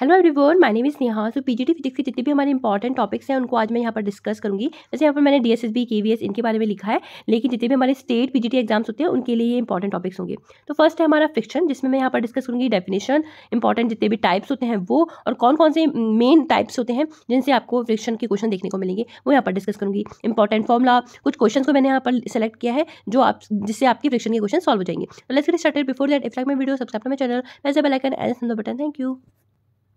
hello everyone my name is Neha so PGT physics के जितने भी हमारे इंपॉर्टेंट टॉपिक्स हैं उनको आज मैं यहाँ पर डिस्कस करूँगी वैसे यहाँ पर मैंने डीएसएसबी केवीएस इनके बारे में लिखा है लेकिन जितने भी हमारे स्टेट पीजीटी एग्जाम्स होते हैं उनके लिए ये इंपॉर्टेंट टॉपिक्स होंगे तो फर्स्ट है हमारा फिक्शन जिसमें मैं यहाँ पर डिस्कस करूँगी डेफिनेशन इंपॉर्टेंट जितने भी टाइप्स होते हैं वो और कौन कौन से मेन टाइप्स होते हैं जिनसे आपको फिक्शन के क्वेश्चन देखने को मिलेंगे वो यहाँ पर डिस्कस करूँगी इंपॉर्टेंट फॉर्मुला कुछ क्वेश्चन को मैंने यहाँ पर सेलेक्ट किया है जो आप जिससे आपके फिक्शन के क्वेश्चन सॉल्व हो जाएंगे let's get started before that if like my video subscribe my channel as a bell icon and button thank you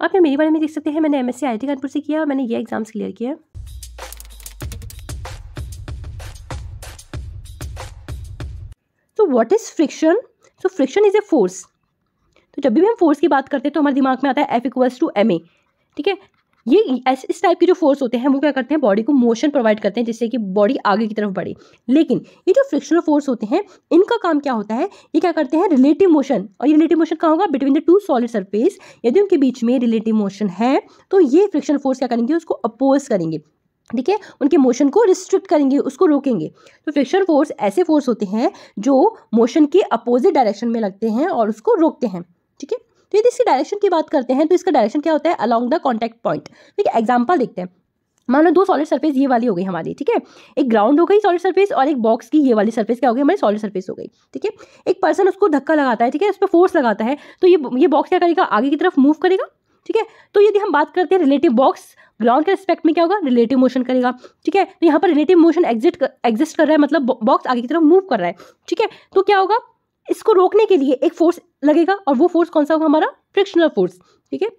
आप ये मेरे बारे में देख सकते हैं मैंने एम एस सी कानपुर से किया और मैंने ये एग्ज़ाम्स क्लियर किया तो what is friction so friction is a force तो जब भी हम फोर्स की बात करते हैं तो हमारे दिमाग में आता है F equals to M A ठीक है ये ऐसे इस टाइप के जो फोर्स होते हैं वो क्या करते हैं बॉडी को मोशन प्रोवाइड करते हैं जिससे कि बॉडी आगे की तरफ बढ़े लेकिन ये जो फ्रिक्शनल फोर्स होते हैं इनका काम क्या होता है ये क्या करते हैं रिलेटिव मोशन और ये रिलेटिव मोशन कहाँ होगा between the two solid surface यदि उनके बीच में रिलेटिव मोशन है तो ये फ्रिक्शनल फोर्स क्या करेंगे उसको अपोज करेंगे ठीक है उनके मोशन को रिस्ट्रिक्ट करेंगे उसको रोकेंगे तो फ्रिक्शन फोर्स ऐसे फोर्स होते हैं जो मोशन के अपोजिट डायरेक्शन में लगते हैं और उसको रोकते हैं ठीक है तो यदि इसकी डायरेक्शन की बात करते हैं तो इसका डायरेक्शन क्या होता है अलॉन्ग द कॉन्टैक्ट पॉइंट ठीक है एग्जाम्पल देखते हैं मान लो दो सॉलिड सर्फेस ये वाली हो गई हमारी ठीक है एक ग्राउंड हो गई सॉलिड सर्फेस और एक बॉक्स की ये वाली सर्फेस क्या हो गई हमारी सॉलिड सर्फेस हो गई ठीक है एक पर्सन उसको धक्का लगाता है ठीक है उस पर फोर्स लगाता है तो ये ये बॉक्स क्या करेगा आगे की तरफ मूव करेगा ठीक है तो यदि हम बात करते हैं रिलेटिव बॉक्स ग्राउंड के रिस्पेक्ट में क्या होगा रिलेटिव मोशन करेगा ठीक है तो यहाँ पर रिलेटिव मोशन एग्जिट एग्जिस्ट कर रहा है मतलब बॉक्स आगे की तरफ मूव कर रहा है ठीक है तो क्या होगा इसको रोकने के लिए एक फोर्स लगेगा और वो फोर्स कौन सा होगा हमारा फ्रिक्शनल फोर्स ठीक है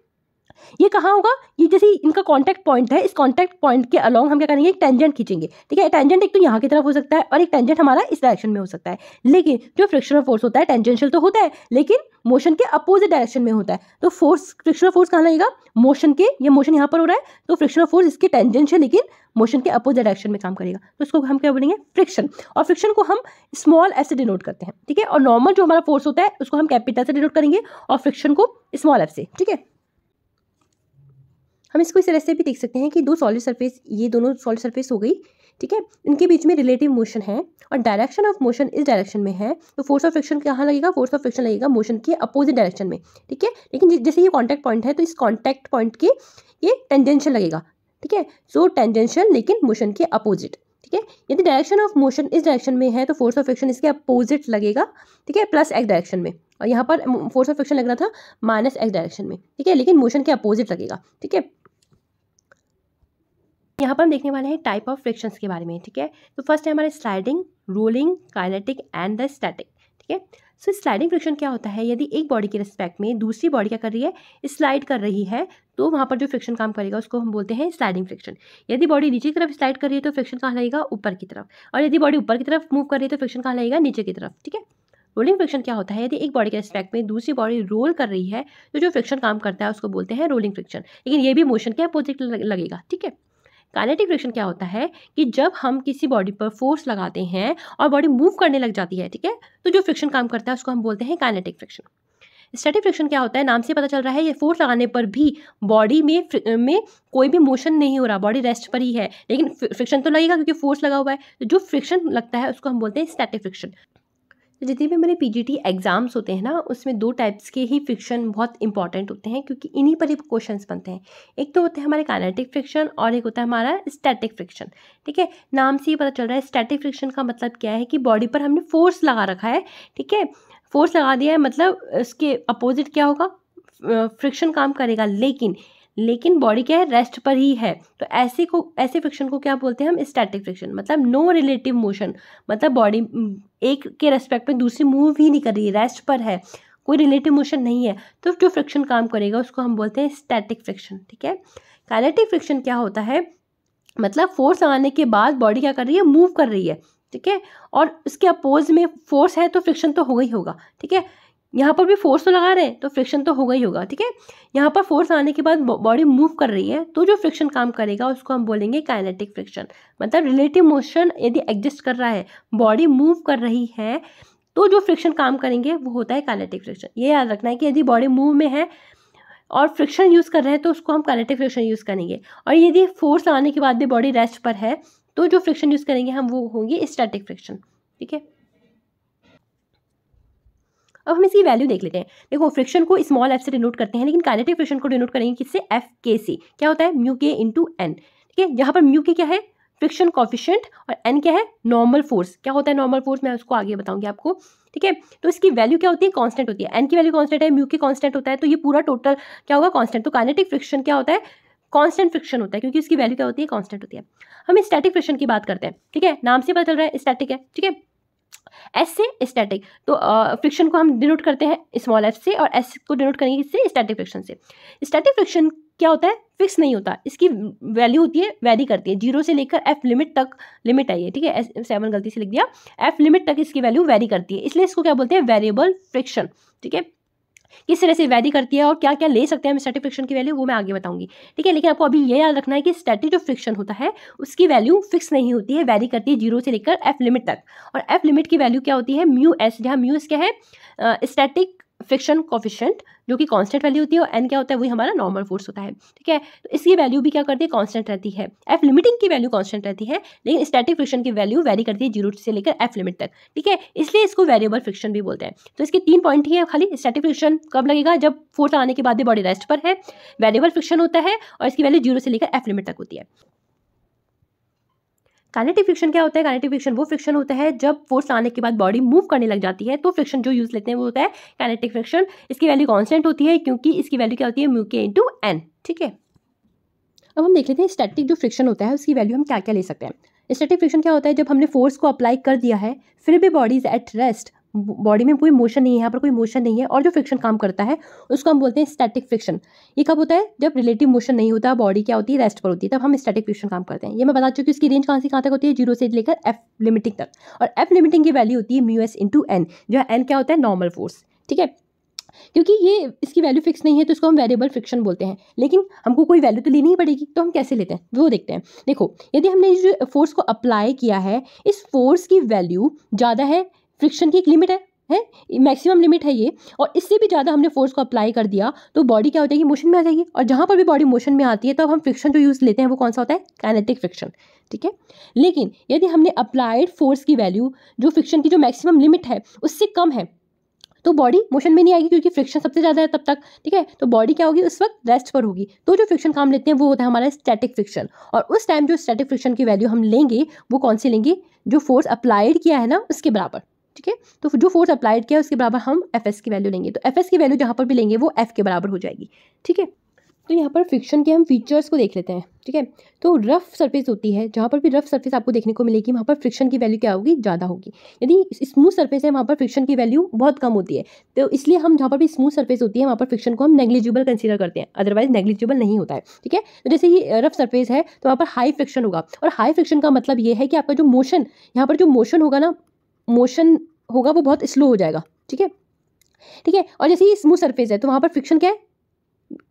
ये कहाँ होगा ये जैसे इनका कॉन्टैक्ट पॉइंट है इस कॉन्टैक्ट पॉइंट के अलॉन्ग हम क्या करेंगे एक टेंजेंट खींचेंगे ठीक है टेंजेंट एक तो यहाँ की तरफ हो सकता है और एक टेंजेंट हमारा इस डायरेक्शन में हो सकता है लेकिन जो फ्रिक्शनल फोर्स होता है टेंजेंशियल तो होता है लेकिन मोशन के अपोजिट डायरेक्शन में होता है तो फोर्स फ्रिक्शनल फोर्स कहाँ लगेगा मोशन के ये मोशन यहाँ पर हो रहा है तो फ्रिक्शनल फोर्स इसके टेंजेंशियल लेकिन मोशन के अपोजिट डायरेक्शन में काम करेगा तो इसको हम क्या बोलेंगे फ्रिक्शन और फ्रिक्शन को हम स्मॉल एफ से डिनोट करते हैं ठीक है और नॉर्मल जो हमारा फोर्स होता है उसको हम कैपिटल से डिनोट करेंगे और फ्रिक्शन को स्मॉल एफ से ठीक है हम इसको इस तरह से भी देख सकते हैं कि दो सॉलिड सरफेस ये दोनों सॉलिड सरफेस हो गई ठीक है इनके बीच में रिलेटिव मोशन है और डायरेक्शन ऑफ मोशन इस डायरेक्शन में है तो फोर्स ऑफ फ्रिक्शन कहाँ लगेगा फोर्स ऑफ फ्रिक्शन लगेगा मोशन के अपोजिट डायरेक्शन में ठीक है लेकिन जैसे ये कॉन्टैक्ट पॉइंट है तो इस कॉन्टैक्ट पॉइंट के ये टेंजेंशियल लगेगा ठीक है सो टेंजेंशियल लेकिन मोशन के अपोजिट ठीक है यदि डायरेक्शन ऑफ मोशन इस डायरेक्शन में है तो फोर्स ऑफ फ्रिक्शन इसके अपोजिट लगेगा ठीक है प्लस एक्स डायरेक्शन में और यहाँ पर फोर्स ऑफ फ्रिक्शन लग रहा था माइनस एक्स डायरेक्शन में ठीक है लेकिन मोशन के अपोजिट लगेगा ठीक है यहाँ पर हम देखने वाले हैं टाइप ऑफ फ्रिक्शंस के बारे में ठीक है तो फर्स्ट है हमारे sliding rolling kinetic and the static ठीक है सो स्लाइडिंग फ्रिक्शन क्या होता है यदि एक बॉडी के रिस्पेक्ट में दूसरी बॉडी क्या कर रही है स्लाइड कर रही है तो वहाँ पर जो फ्रिक्शन काम करेगा उसको हम बोलते हैं स्लाइडिंग फ्रिक्शन यदि बॉडी नीचे की तरफ स्लाइड कर रही है तो फ्रिक्शन कहाँ लगेगा ऊपर की तरफ और यदि बॉडी ऊपर की तरफ मूव कर रही है तो फ्रिक्शन कहाँ लगेगा नीचे की तरफ ठीक है रोलिंग फ्रिक्शन क्या होता है यदि एक बॉडी के रिस्पेक्ट में दूसरी बॉडी रोल कर रही है तो जो फ्रिक्शन काम करता है उसको बोलते हैं रोलिंग फ्रिक्शन लेकिन ये भी मोशन के अपोजिट लगेगा ठीक है काइनेटिक रिएक्शन क्या होता है कि जब हम किसी बॉडी पर फोर्स लगाते हैं और बॉडी मूव करने लग जाती है ठीक है तो जो फ्रिक्शन काम करता है उसको हम बोलते हैं काइनेटिक फ्रिक्शन स्टैटिक फ्रिक्शन क्या होता है नाम से पता चल रहा है ये फोर्स लगाने पर भी बॉडी में में कोई भी मोशन नहीं हो रहा बॉडी रेस्ट पर ही है लेकिन फ्रिक्शन तो लगेगा क्योंकि फोर्स लगा हुआ है तो जो फ्रिक्शन लगता है उसको हम बोलते हैं स्टैटिक फ्रिक्शन तो जितने भी हमारे पीजीटी एग्ज़ाम्स होते हैं ना उसमें दो टाइप्स के ही फ्रिक्शन बहुत इंपॉर्टेंट होते हैं क्योंकि इन्हीं पर ही क्वेश्चन बनते हैं एक तो होते हैं हमारे काइनेटिक फ्रिक्शन और एक होता है हमारा स्टैटिक फ्रिक्शन ठीक है नाम से ही पता चल रहा है स्टैटिक फ्रिक्शन का मतलब क्या है कि बॉडी पर हमने फोर्स लगा रखा है ठीक है फोर्स लगा दिया है मतलब उसके अपोजिट क्या होगा फ्रिक्शन काम करेगा लेकिन लेकिन बॉडी क्या है रेस्ट पर ही है तो ऐसे को ऐसे फ्रिक्शन को क्या बोलते हैं हम स्टैटिक फ्रिक्शन मतलब नो रिलेटिव मोशन मतलब बॉडी एक के रेस्पेक्ट में दूसरी मूव ही नहीं कर रही रेस्ट पर है कोई रिलेटिव मोशन नहीं है तो जो फ्रिक्शन काम करेगा उसको हम बोलते हैं स्टैटिक फ्रिक्शन ठीक है कैलेटिक फ्रिक्शन क्या होता है मतलब फोर्स लगाने के बाद बॉडी क्या कर रही है मूव कर रही है ठीक है और इसके अपोज में फोर्स है तो फ्रिक्शन तो होगा ही होगा ठीक है यहाँ पर भी फोर्स तो लगा रहे हैं तो फ्रिक्शन तो होगा ही होगा ठीक है यहाँ पर फोर्स आने के बाद बॉडी मूव कर रही है तो जो फ्रिक्शन काम करेगा उसको हम बोलेंगे काइनेटिक फ्रिक्शन मतलब रिलेटिव मोशन यदि एग्जिस्ट कर रहा है बॉडी मूव कर रही है तो जो फ्रिक्शन काम करेंगे वो होता है काइनेटिक फ्रिक्शन ये याद रखना है कि यदि बॉडी मूव में है और फ्रिक्शन यूज़ कर रहे हैं तो उसको हम काइनेटिक फ्रिक्शन यूज़ करेंगे और यदि फोर्स लगाने के बाद भी बॉडी रेस्ट पर है तो जो फ्रिक्शन यूज़ करेंगे हम वो होंगे स्टैटिक फ्रिक्शन ठीक है अब हम इसकी वैल्यू देख लेते हैं देखो फ्रिक्शन को स्मॉल एफ से डिनोट करते हैं लेकिन काइनेटिक फ्रिक्शन को डिनोट करेंगे किससे एफ के से क्या होता है म्यू के इंटू एन ठीक है यहाँ पर म्यू के क्या है फ्रिक्शन कॉफिशियंट और एन क्या है नॉर्मल फोर्स क्या होता है नॉर्मल फोर्स मैं उसको आगे बताऊंगी आपको ठीक है तो इसकी वैल्यू क्या होती है कॉन्स्टेंट होती है एन की वैल्यू कॉन्स्टेंट है म्यू की कॉन्स्टेंट होता है तो ये पूरा टोटल क्या होगा कॉन्स्टेंट तो काइनेटिक फ्रिक्शन क्या होता है कांस्टेंट फ्रिक्शन होता है क्योंकि इसकी वैल्यू क्या होती है कांस्टेंट होती है हम स्टैटिक फ्रिक्शन की बात करते हैं ठीक है नाम से पता चल रहा है स्टैटिक है ठीक है एस से स्टैटिक तो फ्रिक्शन को हम डिनोट करते हैं स्मॉल एफ से और एस को डिनोट करेंगे इससे स्टैटिक फ्रिक्शन से स्टैटिक फ्रिक्शन क्या होता है फिक्स नहीं होता इसकी वैल्यू होती है वैरी करती है जीरो से लेकर एफ लिमिट तक लिमिट आई है ठीक है एस सेवन गलती से लिख दिया एफ लिमिट तक इसकी वैल्यू वैरी करती है इसलिए इसको क्या बोलते हैं वेरिएबल फ्रिक्शन ठीक है किस तरह से वैरी करती है और क्या क्या ले सकते हैं स्टैटिक फ्रिक्शन की वैल्यू वो मैं आगे बताऊंगी ठीक है लेकिन आपको अभी ये याद रखना है कि स्टैटिक जो फ्रिक्शन होता है उसकी वैल्यू फिक्स नहीं होती है वैरी करती है जीरो से लेकर एफ लिमिट तक और एफ लिमिट की वैल्यू क्या होती है म्यू एस जहाँ म्यू क्या है स्टैटिक फ्रिक्शन कॉफिशेंट जो कि कांस्टेंट वैल्यू होती है और एन क्या होता है वही हमारा नॉर्मल फोर्स होता है ठीक है तो इसकी वैल्यू भी क्या करती है कांस्टेंट रहती है एफ लिमिटिंग की वैल्यू कांस्टेंट रहती है लेकिन स्टैटिक फ्रिक्शन की वैल्यू वैरी करती है जीरो से लेकर एफ लिमिट तक ठीक है इसलिए इसको वेरिएबल फ्रिक्शन भी बोलते हैं तो इसके तीन पॉइंट ही है खाली स्टैटिक फ्रिक्शन कब लगेगा जब फोर्स आने के बाद बॉडी रेस्ट पर है वेरिएबल फ्रिक्शन होता है और इसकी वैल्यू जीरो से लेकर एफ लिमिट तक होती है कानेटिव फ्रिक्शन क्या होता है कानेटिव फ्रिक्शन वो फ्रिक्शन होता है जब फोर्स आने के बाद बॉडी मूव करने लग जाती है तो फ्रिक्शन जो यूज लेते हैं वो होता है कैनेटिक फ्रिक्शन इसकी वैल्यू कॉन्स्टेंट होती है क्योंकि इसकी वैल्यू क्या होती है म्यूके इंटू एन ठीक है अब हम देख लेते हैं स्टैटिक जो फ्रिक्शन होता है उसकी वैल्यू हम क्या क्या ले सकते हैं स्टैटिक फ्रिक्शन क्या होता है जब हमने फोर्स को अप्लाई कर दिया है फिर भी body is at rest body में कोई मोशन नहीं है यहाँ पर कोई मोशन नहीं है और जो फ्रिक्शन काम करता है उसको हम बोलते हैं स्टैटिक फ्रिक्शन ये कब होता है जब रिलेटिव मोशन नहीं होता बॉडी क्या होती है रेस्ट पर होती है तब हम स्टैटिक फ्रिक्शन काम करते हैं ये मैं बता चुकी हूँ इसकी रेंज कहाँ से कहाँ तक होती है जीरो से लेकर एफ लिमिटिंग तक और एफ लिमिटिंग की वैल्यू होती है म्यू एस इंटू एन जहाँ एन क्या होता है नॉर्मल फोर्स ठीक है क्योंकि ये इसकी वैल्यू फिक्स नहीं है तो इसको हम वेरिएबल फ्रिक्शन बोलते हैं लेकिन हमको कोई वैल्यू तो लेनी ही पड़ेगी तो हम कैसे लेते हैं वो देखते हैं देखो यदि हमने जो फोर्स को अप्लाई किया है इस फोर्स की वैल्यू ज़्यादा है फ्रिक्शन की एक लिमिट है है मैक्सिमम लिमिट है ये और इससे भी ज़्यादा हमने फोर्स को अप्लाई कर दिया तो बॉडी क्या हो जाएगी मोशन में आ जाएगी और जहाँ पर भी बॉडी मोशन में आती है तो अब हम फ्रिक्शन जो यूज़ लेते हैं वो कौन सा होता है कैनेटिक फ्रिक्शन ठीक है लेकिन यदि हमने अप्लाइड फोर्स की वैल्यू जो फ्रिक्शन की जो मैक्सिमम लिमिट है उससे कम है तो बॉडी मोशन में नहीं आएगी क्योंकि फ्रिक्शन सबसे ज़्यादा है तब तक ठीक है तो बॉडी क्या होगी उस वक्त रेस्ट पर होगी तो जो फ्रिक्शन काम लेते हैं वो होता है हमारा स्टैटिक फ्रिक्शन और उस टाइम जो स्टैटिक फ्रिक्शन की वैल्यू हम लेंगे वो कौन सी लेंगे जो फोर्स अप्लाइड किया है ना उसके बराबर ठीक है तो जो फोर्स अप्लाइड किया उसके बराबर हम एफ की वैल्यू लेंगे तो एफ की वैल्यू जहाँ पर भी लेंगे वो एफ के बराबर हो जाएगी ठीक है तो यहाँ पर फ्रिक्शन के हम फीचर्स को देख लेते हैं ठीक है तो रफ़ सरफेस होती है जहाँ पर भी रफ़ सरफेस आपको देखने को मिलेगी वहाँ पर फ्रिक्शन की वैल्यू क्या होगी ज़्यादा होगी यदि स्मूथ सरफेस है वहाँ पर फ्रिक्शन की वैल्यू बहुत कम होती है तो इसलिए हम जहाँ पर भी स्मूथ सरफेस होती है वहाँ पर फ्रिक्शन को हम नेग्लिजिबल कंसिडर करते हैं अदरवाइज नेग्लिजिबल नहीं होता है ठीक है तो जैसे ये रफ़ सर्फेस है तो वहाँ पर हाई फ्रिक्शन होगा और हाई फ्रिक्शन का मतलब ये है कि आपका जो मोशन यहाँ पर जो मोशन होगा ना मोशन होगा वो बहुत स्लो हो जाएगा ठीक है ठीक है और जैसे ये स्मूथ सरफेस है तो वहाँ पर फ्रिक्शन क्या है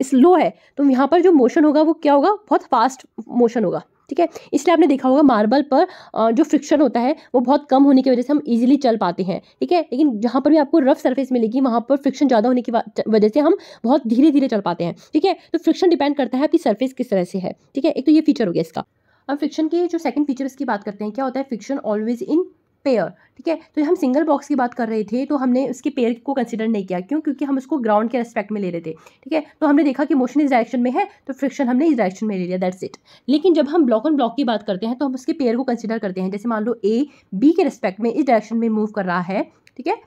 स्लो है तो यहाँ पर जो मोशन होगा वो क्या होगा बहुत फास्ट मोशन होगा ठीक है इसलिए आपने देखा होगा मार्बल पर जो फ्रिक्शन होता है वो बहुत कम होने की वजह से हम इजीली चल पाते हैं ठीक है लेकिन जहाँ पर भी आपको रफ सरफेस मिलेगी वहाँ पर फ्रिक्शन ज़्यादा होने की वजह से हम बहुत धीरे धीरे चल पाते हैं ठीक है तो फ्रिक्शन डिपेंड करता है आपकी सर्फेस किस तरह से है ठीक है एक तो ये फीचर हो गया इसका अब फ्रिक्शन के जो सेकंड फीचर्स की बात करते हैं क्या होता है फ्रिक्शन ऑलवेज इन पेयर ठीक है तो हम सिंगल बॉक्स की बात कर रहे थे तो हमने उसके पेयर को कंसिडर नहीं किया क्यों क्योंकि हम उसको ग्राउंड के रेस्पेक्ट में ले रहे थे ठीक है तो हमने देखा कि मोशन इस डायरेक्शन में है तो फ्रिक्शन हमने इस डायरेक्शन में ले लिया दैट्स इट लेकिन जब हम ब्लॉक ऑन ब्लॉक की बात करते हैं तो हम उसके पेयर को कंसिडर करते हैं जैसे मान लो ए बी के रेस्पेक्ट में इस डायरेक्शन में मूव कर रहा है ठीक है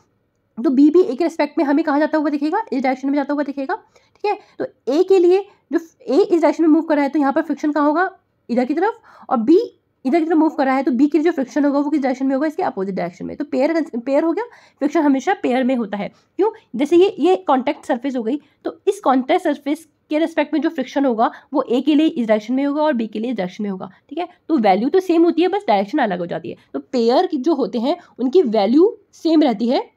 तो बी बी ए के रेस्पेक्ट में हमें कहाँ जाता हुआ दिखेगा इस डायरेक्शन में जाता हुआ दिखेगा ठीक है तो ए के लिए जो ए इस डायरेक्शन में मूव कर रहा है तो यहाँ पर फ्रिक्शन कहाँ होगा इधर की तरफ और बी इधर की तरफ मूव कर रहा है तो बी के जो फ्रिक्शन होगा वो किस डायरेक्शन में होगा इसके अपोजिट डायरेक्शन में तो पेयर पेयर हो गया फ्रिक्शन हमेशा पेयर में होता है क्यों जैसे ये ये कॉन्टैक्ट सर्फेस हो गई तो इस कॉन्टैक्ट सर्फेस के रेस्पेक्ट में जो फ्रिक्शन होगा वो ए के लिए इस डायरेक्शन में होगा और बी के लिए इस डायरेक्शन में होगा ठीक है तो वैल्यू तो सेम होती है बस डायरेक्शन अलग हो जाती है तो पेयर जो होते हैं उनकी वैल्यू सेम रहती है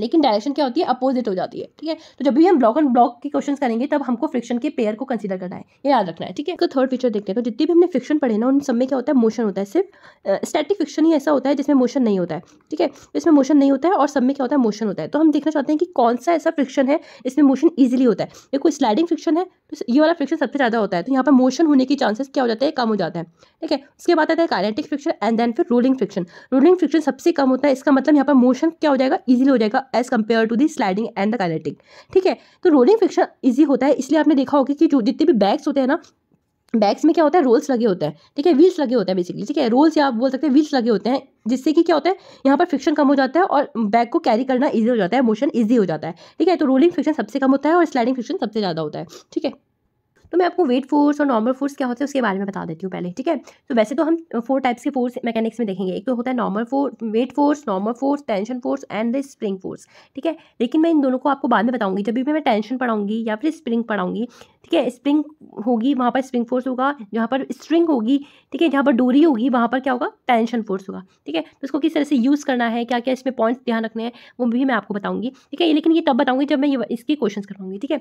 लेकिन डायरेक्शन क्या होती है अपोजिट हो जाती है ठीक है तो जब भी हम ब्लॉक एंड ब्लॉक के क्वेश्चन करेंगे तब हमको फ्रिक्शन के पेयर को कंसिडर करना है ये याद रखना है ठीक है तो थर्ड फीचर देखते हैं तो जितनी भी हमने फ्रिक्शन पढ़े ना उन सब में क्या होता है मोशन होता है सिर्फ स्टैटिक फ्रिक्शन ही ऐसा होता है जिसमें मोशन नहीं होता है ठीक है इसमें मोशन नहीं होता है और सब में क्या होता है मोशन होता है तो हम देखना चाहते हैं कि कौन सा ऐसा फ्रिक्शन है इसमें मोशन ईजिली होता है देखो स्लाइडिंग फ्रिक्शन है तो ये वाला फ्रिक्शन सबसे ज़्यादा होता है तो यहाँ पर मोशन होने के चांसेस क्या हो जाते हैं कम हो जाता है ठीक है उसके बाद आता है कारनेटिक फ्रिक्शन एंड देन फिर रोलिंग फ्रिक्शन रोलिंग फ्रिक्शन सबसे कम होता है इसका मतलब यहाँ पर मोशन क्या हो जाएगा ईजिली हो जाएगा as compare to the sliding and the kinetic ठीक है तो रोलिंग फ्रिक्शन ईजी होता है इसलिए आपने देखा होगा कि जो जितने भी बैग्स होते हैं ना बैग्स में क्या होता है रोल्स लगे होते हैं ठीक है व्हील्स लगे होते हैं बेसिकली ठीक है रोल्स या आप बोल सकते हैं व्हील्स लगे होते हैं जिससे कि क्या होता है यहाँ पर फ्रिक्शन कम हो जाता है और बैग को कैरी करना ईजी हो जाता है मोशन ईजी हो जाता है ठीक है तो रोलिंग फ्रिक्शन सबसे कम होता है और स्लाइडिंग फ्रिक्शन सबसे ज़्यादा होता है ठीक है तो मैं आपको वेट फोर्स और नॉर्मल फोर्स क्या होते हैं उसके बारे में बता देती हूँ पहले ठीक है तो वैसे तो हम फोर टाइप्स के फोर्स मैकेनिक्स में देखेंगे एक तो होता है normal force weight force normal force tension force and the spring force ठीक है लेकिन मैं इन दोनों को आपको बाद में बताऊंगी जब भी मैं टेंशन पढ़ाऊंगी या फिर स्प्रिंग पढ़ाऊंगी ठीक है स्प्रिंग होगी वहाँ पर स्प्रिंग फोर्स होगा जहाँ पर स्ट्रिंग होगी ठीक है जहाँ पर डोरी होगी वहाँ पर क्या होगा टेंशन फोर्स होगा ठीक है तो इसको किस तरह से यूज़ करना है क्या क्या इसमें पॉइंट्स ध्यान रखने हैं वो भी मैं आपको बताऊंगी ठीक है लेकिन ये तब बताऊंगी जब मैं ये इसके क्वेश्चन करवाऊँगी ठीक है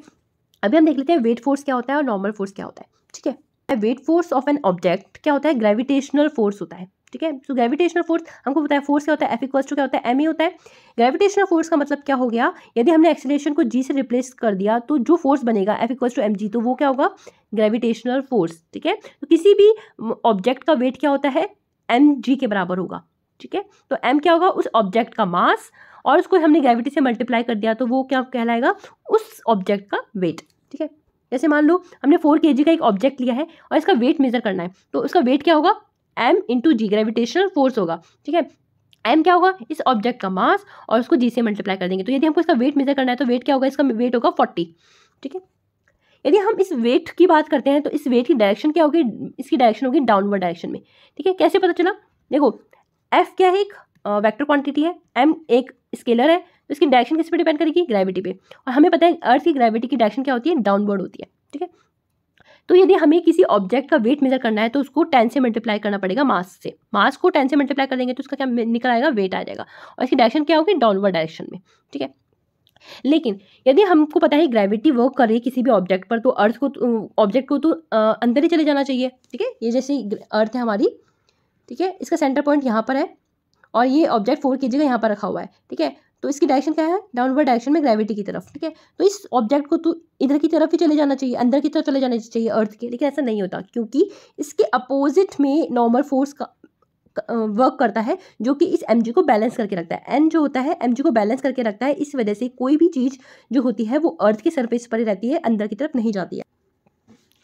अभी हम देख लेते हैं वेट फोर्स क्या होता है और नॉर्मल फोर्स क्या होता है ठीक है weight force of an object क्या होता है ग्रेविटेशनल फोर्स होता है ठीक है सो ग्रेविटेशनल फोर्स हमको बताया फोर्स क्या होता है एफ टू क्या होता है एम ई e होता है ग्रेविटेशनल फोर्स का मतलब क्या हो गया यदि हमने एक्सीलेशन को जी से रिप्लेस कर दिया तो जो फोर्स बनेगा एफ टू एम जी तो वो क्या होगा ग्रेविटेशनल फोर्स ठीक है तो किसी भी ऑब्जेक्ट का वेट क्या होता है एम जी के बराबर होगा ठीक है तो एम क्या होगा उस ऑब्जेक्ट का मास और उसको हमने ग्रेविटी से मल्टीप्लाई कर दिया तो वो क्या कहलाएगा उस ऑब्जेक्ट का वेट ठीक है जैसे मान लो हमने फोर के का एक ऑब्जेक्ट लिया है और इसका वेट मेजर करना है तो उसका वेट क्या होगा M into G gravitational force होगा ठीक है एम क्या होगा इस ऑब्जेक्ट का मास और उसको जी से मल्टीप्लाई कर देंगे तो यदि हमको इसका वेट मेजर करना है तो वेट क्या होगा इसका वेट होगा फोर्टी ठीक है यदि हम इस वेट की बात करते हैं तो इस वेट की डायरेक्शन क्या होगी इसकी डायरेक्शन होगी डाउनवर्ड डायरेक्शन में ठीक है कैसे पता चला देखो एफ क्या है एक वेक्टर क्वांटिटी है एम एक स्केलर है तो इसकी डायरेक्शन किस पे डिपेंड करेगी ग्रेविटी पे और हमें पता है अर्थ की ग्रेविटी की डायरेक्शन क्या होती है डाउनवर्ड होती है ठीक है तो यदि हमें किसी ऑब्जेक्ट का वेट मेजर करना है तो उसको टेन से मल्टीप्लाई करना पड़ेगा मास से मास को टेन से मल्टीप्लाई कर देंगे तो उसका क्या निकल आएगा वेट आ जाएगा और इसकी डायरेक्शन क्या होगी डाउनवर्ड डायरेक्शन में ठीक है लेकिन यदि हमको पता है ग्रेविटी वर्क कर रही है किसी भी ऑब्जेक्ट पर तो अर्थ को ऑब्जेक्ट को तो, तो अंदर ही चले जाना चाहिए ठीक है ये जैसे अर्थ है हमारी ठीक है इसका सेंटर पॉइंट यहाँ पर है और ये ऑब्जेक्ट फोर की जगह यहाँ पर रखा हुआ है ठीक है तो इसकी डायरेक्शन क्या है डाउनवर्ड डायरेक्शन में ग्रेविटी की तरफ ठीक है तो इस ऑब्जेक्ट को तो इधर की तरफ ही चले जाना चाहिए अंदर की तरफ चले जाना चाहिए अर्थ के लेकिन ऐसा नहीं होता क्योंकि इसके अपोजिट में नॉर्मल फोर्स का वर्क करता है जो कि इस एम को बैलेंस करके रखता है एन जो होता है एम को बैलेंस करके रखता है इस वजह से कोई भी चीज़ जो होती है वो अर्थ के सर्फेस पर ही रहती है अंदर की तरफ नहीं जाती है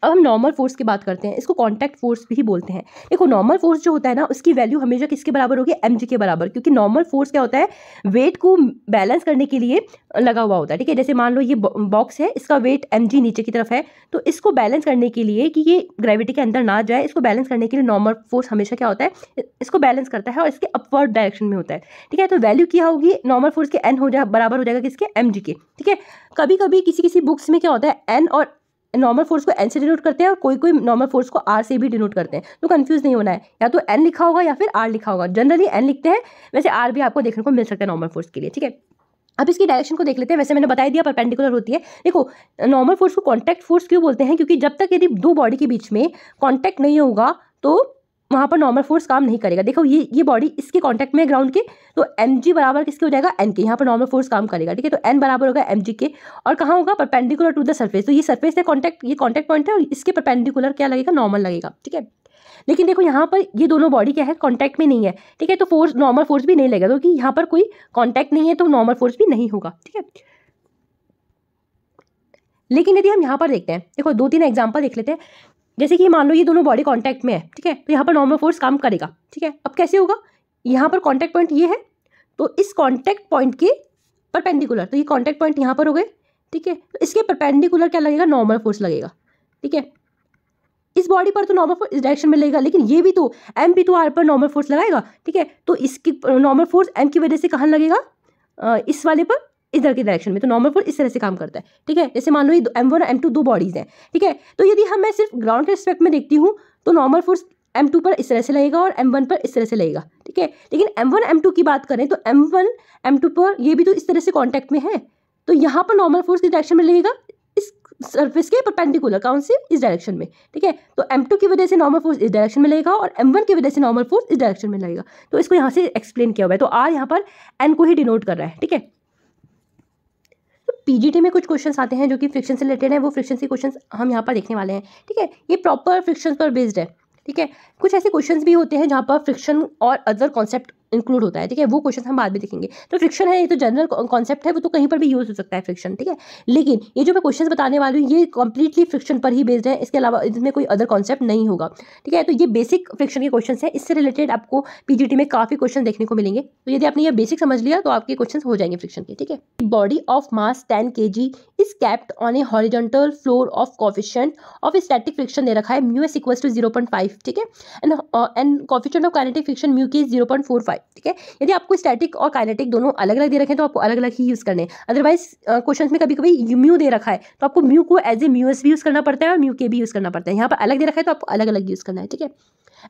अब हम नॉर्मल फोर्स की बात करते हैं इसको कॉन्टैक्ट फोर्स भी बोलते हैं देखो नॉर्मल फोर्स जो होता है ना उसकी वैल्यू हमेशा किसके बराबर होगी एम के बराबर क्योंकि नॉर्मल फोर्स क्या होता है वेट को बैलेंस करने के लिए लगा हुआ होता है ठीक है जैसे मान लो ये बॉक्स है इसका वेट एम नीचे की तरफ है तो इसको बैलेंस करने के लिए कि ये ग्रेविटी के अंदर ना जाए इसको बैलेंस करने के लिए नॉर्मल फोर्स हमेशा क्या होता है इसको बैलेंस करता है और इसके अपवर्ड डायरेक्शन में होता है ठीक है तो वैल्यू क्या होगी नॉर्मल फोर्स के एन हो जाए बराबर हो जाएगा किसके एम के ठीक है कभी कभी किसी किसी बुक्स में क्या होता है एन और नॉर्मल फोर्स को एन से डिनोट करते हैं और कोई कोई नॉर्मल फोर्स को आर से भी डिनोट करते हैं तो कंफ्यूज नहीं होना है या तो एन लिखा होगा या फिर आर लिखा होगा जनरली एन लिखते हैं वैसे आर भी आपको देखने को मिल सकता है नॉर्मल फोर्स के लिए ठीक है अब इसकी डायरेक्शन को देख लेते हैं वैसे मैंने बताया दिया परपेंडिकुलर होती है देखो नॉर्मल फोर्स को कॉन्टैक्ट फोर्स क्यों बोलते हैं क्योंकि जब तक यदि दो बॉडी के बीच में कॉन्टैक्ट नहीं होगा तो वहाँ पर नॉर्मल फोर्स काम नहीं करेगा देखो ये ये बॉडी इसके कांटेक्ट में ग्राउंड के तो एम जी बराबर किसके हो जाएगा एन के यहाँ पर नॉर्मल फोर्स काम करेगा ठीक है तो एन बराबर होगा एम जी के और कहाँ होगा परपेंडिकुलर टू द सर्फेस तो ये सर्फेस है कॉन्टैक्ट ये कॉन्टैक्ट पॉइंट है और इसके परपेंडिकुलर क्या लगेगा नॉर्मल लगेगा ठीक है लेकिन देखो यहाँ पर ये दोनों बॉडी क्या है कॉन्टैक्ट में नहीं है ठीक है तो फोर्स नॉर्मल फोर्स भी नहीं लगेगा क्योंकि यहाँ पर कोई कॉन्टैक्ट नहीं है तो नॉर्मल फोर्स भी नहीं होगा ठीक है लेकिन यदि हम यहाँ पर देखते हैं देखो दो तीन एग्जाम्पल देख लेते हैं जैसे कि मान लो ये दोनों बॉडी कॉन्टैक्ट में है ठीक है तो यहाँ पर नॉर्मल फोर्स काम करेगा ठीक है अब कैसे होगा यहाँ पर कॉन्टैक्ट पॉइंट ये है तो इस कॉन्टैक्ट पॉइंट के परपेंडिकुलर तो ये कॉन्टैक्ट पॉइंट यहाँ पर हो गए ठीक है तो इसके परपेंडिकुलर क्या लगेगा नॉर्मल फोर्स लगेगा ठीक है इस बॉडी पर तो नॉर्मल फोर्स इस डायरेक्शन में लगेगा लेकिन ये भी तो एम पी टू आर पर नॉर्मल फोर्स लगाएगा ठीक है तो इसकी नॉर्मल फोर्स एम की वजह से कहाँ लगेगा इस वाले पर इधर के डायरेक्शन में तो नॉर्मल फोर्स इस तरह से काम करता है ठीक है जैसे मान लो ये एम वन और एम टू दो बॉडीज़ हैं ठीक है तो यदि हम हाँ, मैं सिर्फ ग्राउंड के रिस्पेक्ट में देखती हूँ तो नॉर्मल फोर्स एम टू पर इस तरह से लगेगा और एम वन पर इस तरह से लगेगा ठीक है लेकिन एम वन एम टू की बात करें तो एम वन एम टू पर ये भी तो इस तरह से कॉन्टैक्ट में है तो यहाँ पर नॉर्मल फोर्स की डायरेक्शन में लगेगा इस सर्फेस के परपेंडिकुलर कौन से इस डायरेक्शन में ठीक है तो एम टू की वजह से नॉर्मल फोर्स इस डायरेक्शन में लगेगा और एम वन की वजह से नॉर्मल फोर्स इस डायरेक्शन में लगेगा तो इसको यहाँ से एक्सप्लेन किया हुआ है तो आर यहाँ पर एन को ही डिनोट कर रहा है ठीक है पीजीटी में कुछ क्वेश्चंस आते हैं जो कि फ्रिक्शन से रिलेटेड हैं वो फ्रिक्शन से क्वेश्चंस हम यहाँ पर देखने वाले हैं ठीक है ये प्रॉपर फ्रिक्शन पर बेस्ड है ठीक है कुछ ऐसे क्वेश्चंस भी होते हैं जहाँ पर फ्रिक्शन और अदर कॉन्सेप्ट इंक्लूड होता है ठीक है वो क्वेश्चन हम बाद में देखेंगे तो फ्रिक्शन है ये तो जनरल कॉन्सेप्ट है वो तो कहीं पर भी यूज़ हो सकता है फ्रिक्शन ठीक है लेकिन ये जो मैं क्वेश्चन बताने वाली हूँ ये कंप्लीटली फ्रिक्शन पर ही बेस्ड है इसके अलावा इसमें कोई अदर कॉन्सेप्ट नहीं होगा ठीक है तो ये बेसिक फ्रिक्शन के क्वेश्चन है इससे रिलेटेड आपको पीजीटी में काफ़ी क्वेश्चन देखने को मिलेंगे तो यदि आपने ये बेसिक समझ लिया तो आपके क्वेश्चन हो जाएंगे फ्रिक्शन के ठीक है body of mass ten K G is kept on a horizontal floor of coefficient of static friction दे रखा है mu S equal to zero point five ठीक है and and coefficient of kinetic friction mu K zero point four five ठीक है यदि आपको static और काइनेटिक दोनों अलग अलग दे रखे हैं तो आपको अलग अलग ही यूज़ करने अदरवाइज क्वेश्चन में कभी कभी म्यू दे रखा है तो आपको म्यू को एज ए म्यू एस भी यूज़ करना पड़ता है और म्यू के भी यूज़ करना पड़ता है यहाँ पर अलग दे रखा है तो आपको अलग अलग यूज़ करना है ठीक है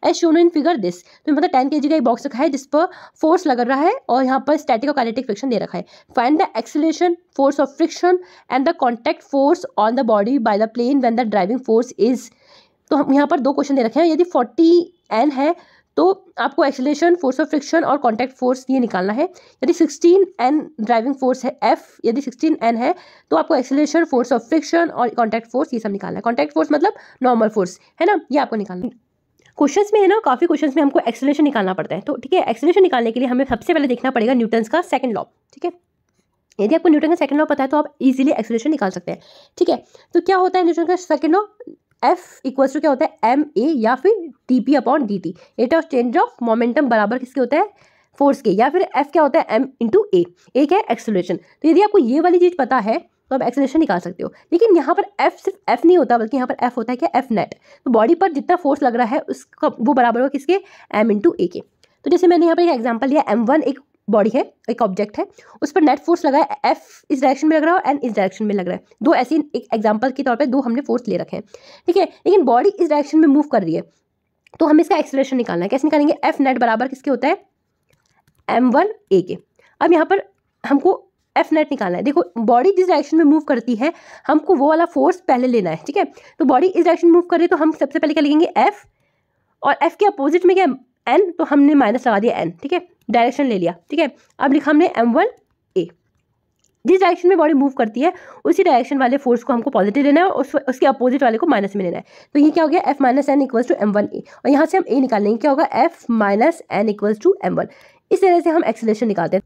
as shown in figure this तो मतलब टेन के का एक बॉक्स रखा है जिस पर फोर्स लग रहा है और यहाँ पर स्टैटिक और काइनेटिक फ्रिक्शन दे रखा है find the acceleration force of friction and the contact force on the body by the plane when the driving force is तो हम यहाँ पर दो क्वेश्चन दे रखे हैं यदि फोर्टी एन है तो आपको एक्सेलेशन फोर्स ऑफ फ्रिक्शन और कॉन्टैक्ट फोर्स ये निकालना है यदि सिक्सटीन एन ड्राइविंग फोर्स है एफ यदि सिक्सटीन एन है तो आपको एक्सेलेशन फोर्स ऑफ फ्रिक्शन और कॉन्टैक्ट फोर्स ये सब निकालना है कॉन्टैक्ट फोर्स मतलब नॉर्मल फोर्स है ना ये आपको निकालना है क्वेश्चंस में है ना काफ़ी क्वेश्चंस में हमको एक्सेलेशन निकालना पड़ता है तो ठीक है एक्सेलेशन निकालने के लिए हमें सबसे पहले देखना पड़ेगा न्यूटन्स का सेकंड लॉ ठीक है यदि आपको न्यूटन का सेकंड लॉ पता है तो आप इजीली एक्सेलेशन निकाल सकते हैं ठीक है तो क्या होता है न्यूटन का second law F equals to क्या होता है एम ए या फिर D P upon D T rate of change of momentum बराबर किसके होता है फोर्स के या फिर एफ क्या होता है एम इंटू ए क्या है एक्सेलरेशन तो यदि आपको ये वाली चीज़ पता है तो आप एक्सेलेशन निकाल सकते हो लेकिन यहाँ पर एफ सिर्फ एफ नहीं होता बल्कि यहाँ पर एफ होता है क्या एफ नेट तो बॉडी पर जितना फोर्स लग रहा है उसका वो बराबर होगा किसके एम इंटू ए के तो जैसे मैंने यहाँ पर एक एग्जाम्पल लिया एम वन एक बॉडी है एक ऑब्जेक्ट है उस पर नेट फोर्स लगा है एफ इस डायरेक्शन में लग रहा है एंड इस डायरेक्शन में लग रहा है दो ऐसी एक एग्जाम्पल के तौर पर दो हमने फोर्स ले रखे हैं ठीक है लेकिन बॉडी इस डायरेक्शन में मूव कर रही है तो हमें इसका एक्सलेशन निकालना है कैसे निकालेंगे एफ नेट बराबर किसके होता है एम वन ए के अब यहाँ पर हमको एफ नेट निकालना है देखो बॉडी जिस डायरेक्शन में मूव करती है हमको वो वाला फोर्स पहले लेना है ठीक है तो बॉडी इस डायरेक्शन में मूव कर रही है तो हम सबसे पहले क्या लिखेंगे एफ और एफ के अपोजिट में क्या एन तो हमने माइनस लगा दिया एन ठीक है डायरेक्शन ले लिया ठीक है अब लिखा हमने एम वन ए जिस डायरेक्शन में बॉडी मूव करती है उसी डायरेक्शन वाले फोर्स को हमको पॉजिटिव लेना है और उस, उसके अपोजिट वाले को माइनस में लेना है तो ये क्या हो गया F minus N equals to M one A और यहाँ से हम ए निकाल लेंगे क्या होगा F minus N equals to M one इस तरह से हम एक्सेलेशन निकालते हैं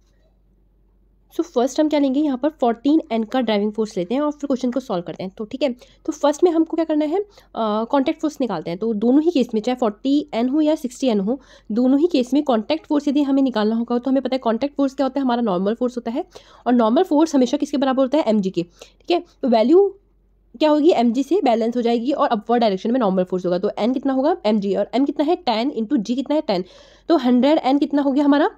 सो so, फर्स्ट हम क्या लेंगे यहाँ पर फोर्टीन एन का ड्राइविंग फोर्स लेते हैं और फिर क्वेश्चन को सॉल्व करते हैं तो ठीक है तो फर्स्ट में हमको क्या करना है कॉन्टैक्ट फोर्स निकालते हैं तो दोनों ही केस में चाहे फोर्टी एन हो या सिक्सटी एन हो दोनों ही केस में कॉन्टैक्ट फोर्स यदि हमें निकालना होगा तो हमें पता है कॉन्टैक्ट फोर्स क्या होता है हमारा नॉर्मल फोर्स होता है और नॉर्मल फोर्स हमेशा किसके बराबर होता है एम के ठीक है तो वैल्यू क्या होगी एम से बैलेंस हो जाएगी और अपवर्ड डायरेक्शन में नॉर्मल फोर्स होगा तो एन कितना होगा एम और एम कितना है टेन इंटू जी कितना है टेन तो हंड्रेड एन कितना हो गया हमारा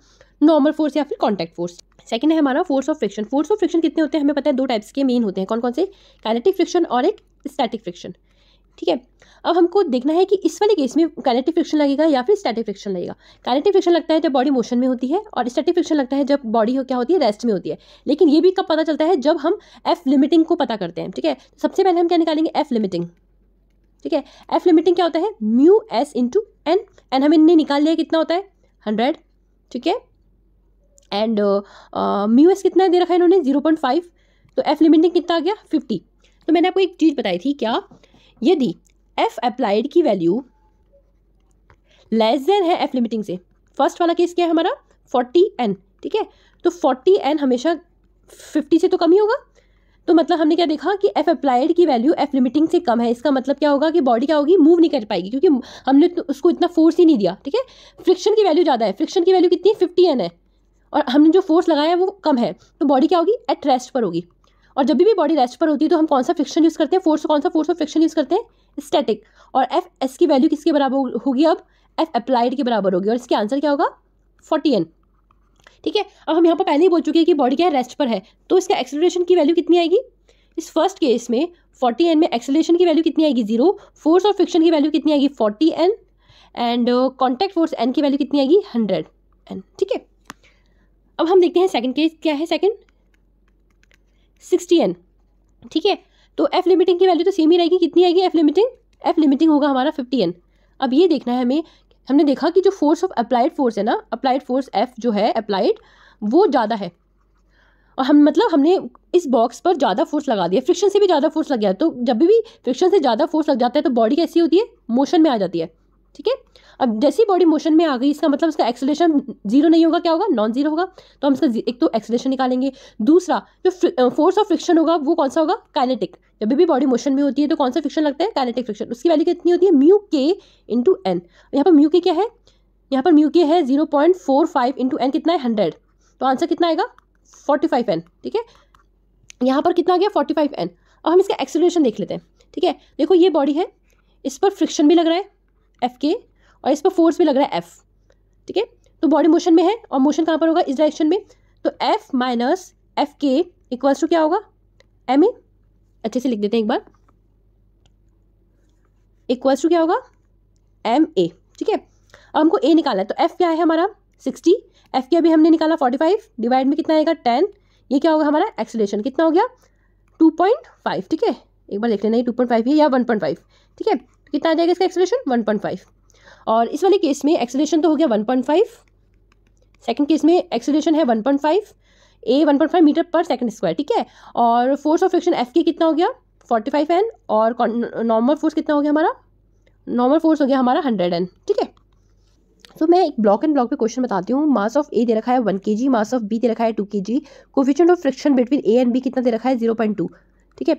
नॉर्मल फोर्स या फिर कॉन्टैक्ट फोर्स सेकंड है हमारा force of friction force of friction कितने होते हैं हमें पता है दो टाइप्स के मेन होते हैं कौन कौन से कैनेटिक फ्रिक्शन और एक स्टैटिक फ्रिक्शन ठीक है अब हमको देखना है कि इस वाले केस में कैनेटिक फ्रिक्शन लगेगा या फिर स्टैटिक फ्रिक्शन लगेगा कैनेटिक फ्रिक्शन लगता है जब बॉडी मोशन में होती है और स्टैटिक फ्रिक्शन लगता है जब बॉडी हो क्या होती है रेस्ट में होती है लेकिन ये भी कब पता चलता है जब हम एफ लिमिटिंग को पता करते हैं ठीक है तो सबसे पहले हम क्या निकालेंगे एफ लिमिटिंग ठीक है एफ लिमिटिंग क्या होता है mu S into N N हमें निकाल लिया कितना होता है हंड्रेड ठीक है एंड म्यू एस कितना दे रखा है इन्होंने जीरो पॉइंट फाइव तो एफ लिमिटिंग कितना आ गया फिफ्टी तो मैंने आपको एक चीज़ बताई थी क्या यदि एफ अप्लाइड की वैल्यू लेस देन है एफ लिमिटिंग से फर्स्ट वाला केस क्या है हमारा फोर्टी एन ठीक है तो फोर्टी एन हमेशा फिफ्टी से तो कम ही होगा तो मतलब हमने क्या देखा कि एफ अप्लाइड की वैल्यू एफ लिमिटिंग से कम है इसका मतलब क्या होगा कि बॉडी क्या होगी मूव नहीं कर पाएगी क्योंकि हमने तो उसको इतना फोर्स ही नहीं दिया ठीक है फ्रिक्शन की वैल्यू ज़्यादा है फ्रिक्शन की वैल्यू कितनी फिफ्टी एन है और हमने जो फोर्स लगाया है वो कम है तो बॉडी क्या होगी एट रेस्ट पर होगी और जब भी बॉडी रेस्ट पर होती है तो हम कौन सा फ्रिक्शन यूज़ करते हैं फोर्स कौन सा फोर्स ऑफ फ्रिक्शन यूज़ करते हैं स्टैटिक और एफ एस की वैल्यू किसके बराबर होगी अब एफ अप्लाइड के बराबर होगी और इसका आंसर क्या होगा फोर्टी एन ठीक है अब हम यहाँ पर पहले ही बोल चुके हैं कि बॉडी क्या है रेस्ट पर है तो इसका एक्सेलरेशन की वैल्यू कितनी आएगी इस फर्स्ट केस में फोर्टी एन में एक्सेलेशन की वैल्यू कितनी आएगी जीरो फोर्स ऑफ फ्रिक्शन की वैल्यू कितनी आएगी forty N and contact force N की वैल्यू कितनी आएगी हंड्रेड एन ठीक है अब हम देखते हैं सेकंड केस क्या है सेकंड सिक्सटी एन ठीक है तो एफ लिमिटिंग की वैल्यू तो सेम ही रहेगी कितनी आएगी एफ लिमिटिंग एफ लिमिटिंग होगा हमारा फिफ्टी एन अब ये देखना है हमें हमने देखा कि जो फोर्स ऑफ अप्लाइड फोर्स है ना अप्लाइड फोर्स एफ जो है अप्लाइड वो ज़्यादा है और हम मतलब हमने इस बॉक्स पर ज़्यादा फोर्स लगा दिया फ्रिक्शन से भी ज़्यादा फोर्स लग गया तो जब भी फ्रिक्शन से ज़्यादा फोर्स लग जाता है तो बॉडी कैसी होती है मोशन में आ जाती है ठीक है अब जैसी बॉडी मोशन में आ गई इसका मतलब इसका एक्सलेशन जीरो नहीं होगा क्या होगा नॉन जीरो होगा तो हम इसका एक तो एक्सलेशन निकालेंगे दूसरा जो फोर्स ऑफ फ्रिक्शन होगा वो कौन सा होगा काइनेटिक जब भी बॉडी मोशन में होती है तो कौन सा फ्रिक्शन लगता है काइनेटिक फ्रिक्शन उसकी वैल्यू कितनी होती है म्यू के इंटू एन यहाँ पर म्यू के क्या है यहाँ पर म्यू के है zero point four five into N कितना है हंड्रेड तो आंसर कितना आएगा फोर्टी फाइव एन ठीक है यहाँ पर कितना आ गया फोर्टी फाइव एन अब हम इसका एक्सेलरेशन देख लेते हैं ठीक है देखो ये बॉडी है इस पर फ्रिक्शन भी लग रहा है एफ के और इस पर फोर्स भी लग रहा है एफ ठीक है तो बॉडी मोशन में है और मोशन कहाँ पर होगा इस डायरेक्शन में तो F minus F K equals to क्या होगा एम ए अच्छे से लिख देते हैं एक बार इक्वल्स टू क्या होगा एम ए ठीक है अब हमको ए निकाला है तो एफ क्या है हमारा सिक्सटी एफ के अभी हमने निकाला फोर्टी फाइव डिवाइड में कितना आएगा टेन ये क्या होगा हमारा एक्सलेशन कितना हो गया टू पॉइंट फाइव ठीक है एक बार देख लेना ये टू पॉइंट फाइव है या वन पॉइंट फाइव ठीक है कितना आ जाएगा इसका एक्सलेशन वन पॉइंट फाइव और इस वाले केस में एक्सेलेशन तो हो गया one point five second case में एक्सेलेशन है one point five A one point five metre पर सेकेंड स्क्वायर ठीक है और फोर्स ऑफ फ्रिक्शन एफ के कितना हो गया फोर्टी फाइव एन और नॉर्मल फोर्स कितना हो गया हमारा नॉर्मल फोर्स हो गया हमारा हंड्रेड एन ठीक है तो मैं एक ब्लॉक एंड ब्लॉक पे क्वेश्चन बताती हूँ मास ऑफ ए दे रखा है वन के जी मास ऑफ बी दे रखा है two K G of friction between A and B कितना दे रखा है जीरो पॉइंट टू ठीक है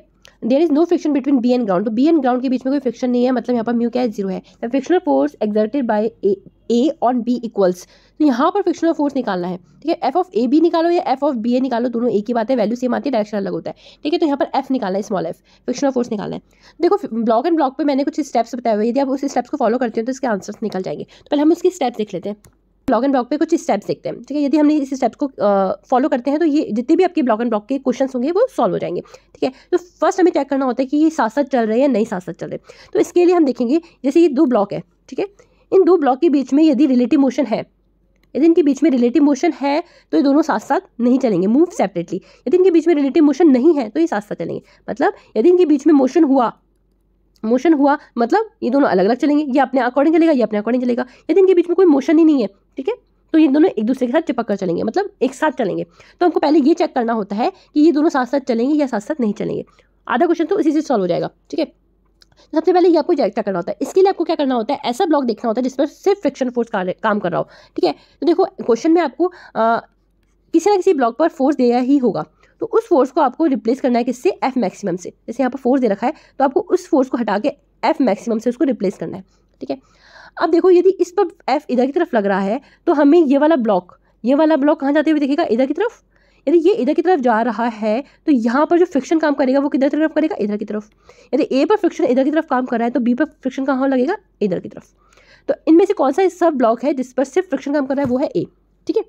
there is no friction between B and ground तो बी एंड ग्राउंड के बीच में कोई फ्रिक्शन नहीं है मतलब यहाँ पर म्यू क्या है जीरो है the frictional force exerted by A A on B equals तो यहाँ पर फ्रिक्शनल फोर्स निकालना है ठीक है एफ ऑफ ए बी निकालो या एफ ऑफ बी ए निकालो दोनों एक ही बात है वैल्यू सेम आती है डायरेक्शन अलग होता है ठीक है तो यहाँ पर एफ निकालना है स्मॉल एफ फ्रिक्शनल फोर्स निकालना है देखो ब्लॉक एंड ब्लॉक पर मैंने कुछ स्टेप्स बताए हुए यदि आप उस स्टेप्स को फॉलो करते हो तो इसके आंसर्स निकल जाएंगे तो पहले हम उसकी स्टेप्स देख लेते हैं ब्लॉग एंड ब्लॉक पे कुछ स्टेप्स देखते हैं ठीक है यदि हमने इस स्टेप्स को फॉलो करते हैं तो ये जितने भी आपके ब्लॉग एंड ब्लॉक के क्वेश्चन होंगे वो सॉल्व हो जाएंगे ठीक है तो फर्स्ट हमें चेक करना होता है कि ये साथ साथ चल रहे हैं या नहीं साथ साथ चल रहे तो इसके लिए हम देखेंगे जैसे ये दो ब्लॉक है ठीक है इन दो ब्लॉक के बीच में यदि रिलेटिव मोशन है यदि इनके बीच में रिलेटिव मोशन है तो ये दोनों साथ साथ नहीं चलेंगे मूव सेपरेटली यदि इनके बीच में रिलेटिव मोशन नहीं है तो ये साथ साथ चलेंगे मतलब यदि इनके बीच में मोशन हुआ मोशन हुआ मतलब ये दोनों अलग अलग चलेंगे ये अपने अकॉर्डिंग चलेगा या अपने अकॉर्डिंग चलेगा यदि इनके बीच में कोई मोशन ही नहीं है ठीक है तो ये दोनों एक दूसरे के साथ चिपक कर चलेंगे मतलब एक साथ चलेंगे तो हमको पहले ये चेक करना होता है कि ये दोनों साथ साथ चलेंगे या साथ साथ नहीं चलेंगे आधा क्वेश्चन तो इसी से सॉल्व हो जाएगा ठीक है तो सबसे पहले ये आपको चेक करना होता है इसके लिए आपको क्या करना होता है ऐसा ब्लॉक देखना होता है जिस पर सिर्फ फ्रिक्शन फोर्स काम कर रहा हो ठीक है तो देखो क्वेश्चन में आपको आ, किसी ना किसी ब्लॉक पर फोर्स दिया ही होगा तो उस फोर्स को आपको रिप्लेस करना है किससे एफ मैक्सिमम से जैसे यहाँ पर फोर्स दे रखा है तो आपको उस फोर्स को हटा के एफ मैक्सिमम से उसको रिप्लेस करना है ठीक है अब देखो यदि इस पर एफ इधर की तरफ लग रहा है तो हमें ये वाला ब्लॉक ये वाला ब्लॉक कहाँ जाते हुए देखेगा इधर की तरफ यदि ये इधर की तरफ जा रहा है तो यहाँ पर जो फ्रिक्शन काम करेगा वो किधर की तरफ करेगा इधर की तरफ यदि ए पर फ्रिक्शन इधर की तरफ काम कर रहा है तो बी पर फ्रिक्शन कहाँ लगेगा इधर की तरफ तो इनमें से कौन सा सब ब्लॉक है जिस पर सिर्फ फ्रिक्शन काम कर रहा है वो है ए ठीक है